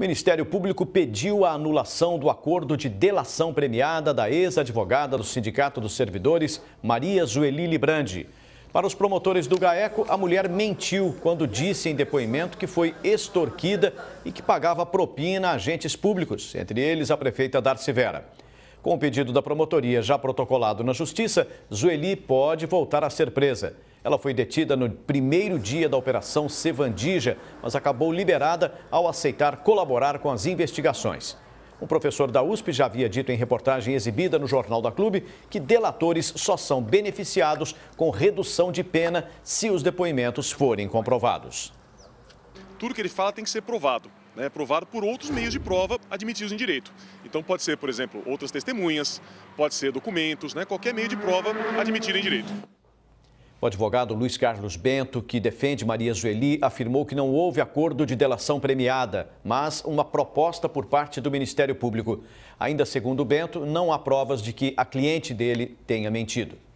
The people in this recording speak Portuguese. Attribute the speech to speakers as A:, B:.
A: O Ministério Público pediu a anulação do acordo de delação premiada da ex-advogada do Sindicato dos Servidores, Maria Zueli Librandi. Para os promotores do GAECO, a mulher mentiu quando disse em depoimento que foi extorquida e que pagava propina a agentes públicos, entre eles a prefeita Darcy Vera. Com o pedido da promotoria já protocolado na Justiça, Zueli pode voltar a ser presa. Ela foi detida no primeiro dia da Operação Sevandija, mas acabou liberada ao aceitar colaborar com as investigações. Um professor da USP já havia dito em reportagem exibida no Jornal da Clube que delatores só são beneficiados com redução de pena se os depoimentos forem comprovados.
B: Tudo que ele fala tem que ser provado. Né, provado por outros meios de prova admitidos em direito. Então pode ser, por exemplo, outras testemunhas, pode ser documentos, né, qualquer meio de prova admitido em direito.
A: O advogado Luiz Carlos Bento, que defende Maria Zueli, afirmou que não houve acordo de delação premiada, mas uma proposta por parte do Ministério Público. Ainda segundo Bento, não há provas de que a cliente dele tenha mentido.